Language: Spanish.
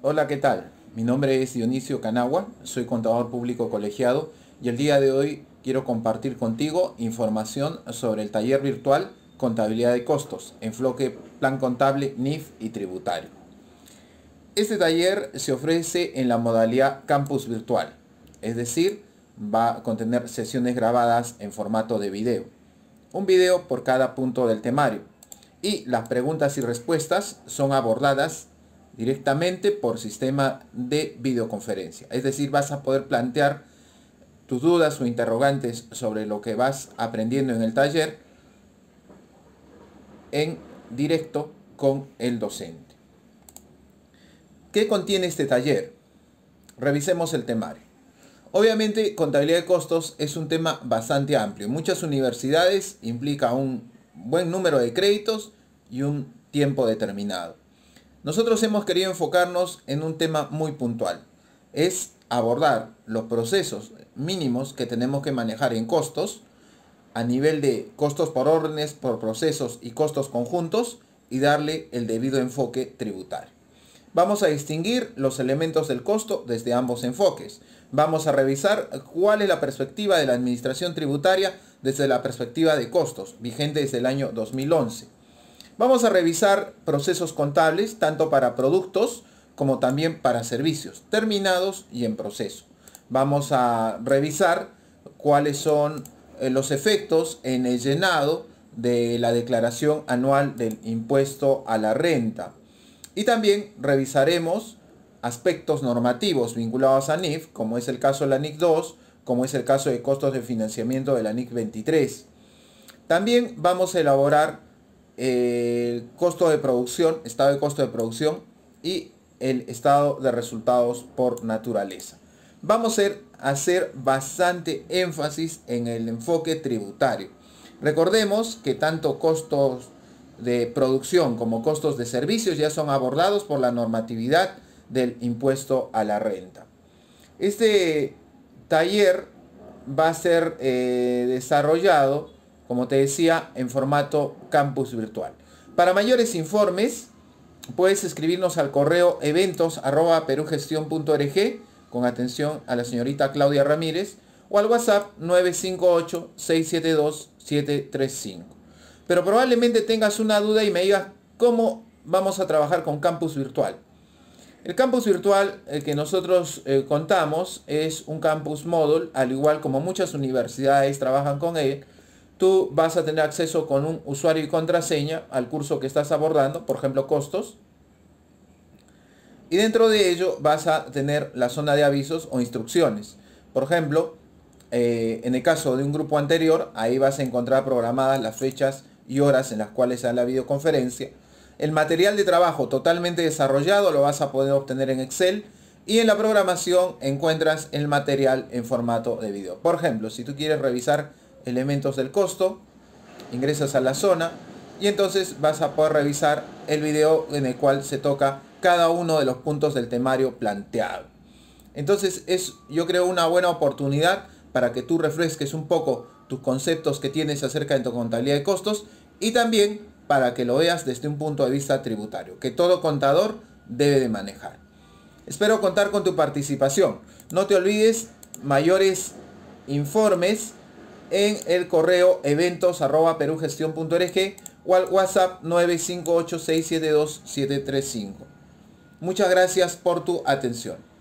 Hola, ¿qué tal? Mi nombre es Dionisio Canagua, soy contador público colegiado y el día de hoy quiero compartir contigo información sobre el taller virtual Contabilidad de Costos, enfoque Plan Contable, NIF y Tributario. Este taller se ofrece en la modalidad campus virtual, es decir, va a contener sesiones grabadas en formato de video. Un video por cada punto del temario. Y las preguntas y respuestas son abordadas directamente por sistema de videoconferencia. Es decir, vas a poder plantear tus dudas o interrogantes sobre lo que vas aprendiendo en el taller en directo con el docente. ¿Qué contiene este taller? Revisemos el temario. Obviamente, contabilidad de costos es un tema bastante amplio. En muchas universidades implica un buen número de créditos y un tiempo determinado. Nosotros hemos querido enfocarnos en un tema muy puntual. Es abordar los procesos mínimos que tenemos que manejar en costos, a nivel de costos por órdenes, por procesos y costos conjuntos, y darle el debido enfoque tributario. Vamos a distinguir los elementos del costo desde ambos enfoques. Vamos a revisar cuál es la perspectiva de la administración tributaria desde la perspectiva de costos, vigente desde el año 2011. Vamos a revisar procesos contables tanto para productos como también para servicios terminados y en proceso. Vamos a revisar cuáles son eh, los efectos en el llenado de la declaración anual del impuesto a la renta. Y también revisaremos aspectos normativos vinculados a NIF, como es el caso de la NIC 2, como es el caso de costos de financiamiento de la NIC 23. También vamos a elaborar el costo de producción, estado de costo de producción y el estado de resultados por naturaleza. Vamos a hacer bastante énfasis en el enfoque tributario. Recordemos que tanto costos de producción como costos de servicios ya son abordados por la normatividad del impuesto a la renta. Este taller va a ser eh, desarrollado como te decía, en formato campus virtual. Para mayores informes, puedes escribirnos al correo eventos con atención a la señorita Claudia Ramírez o al WhatsApp 958-672-735. Pero probablemente tengas una duda y me digas cómo vamos a trabajar con campus virtual. El campus virtual que nosotros eh, contamos es un campus módulo, al igual como muchas universidades trabajan con él, tú vas a tener acceso con un usuario y contraseña al curso que estás abordando, por ejemplo, costos. Y dentro de ello vas a tener la zona de avisos o instrucciones. Por ejemplo, eh, en el caso de un grupo anterior, ahí vas a encontrar programadas las fechas y horas en las cuales da la videoconferencia. El material de trabajo totalmente desarrollado lo vas a poder obtener en Excel y en la programación encuentras el material en formato de video. Por ejemplo, si tú quieres revisar elementos del costo, ingresas a la zona y entonces vas a poder revisar el video en el cual se toca cada uno de los puntos del temario planteado. Entonces es yo creo una buena oportunidad para que tú refresques un poco tus conceptos que tienes acerca de tu contabilidad de costos y también para que lo veas desde un punto de vista tributario, que todo contador debe de manejar. Espero contar con tu participación. No te olvides, mayores informes en el correo eventos arroba perugestión.org o al WhatsApp 958-672-735. Muchas gracias por tu atención.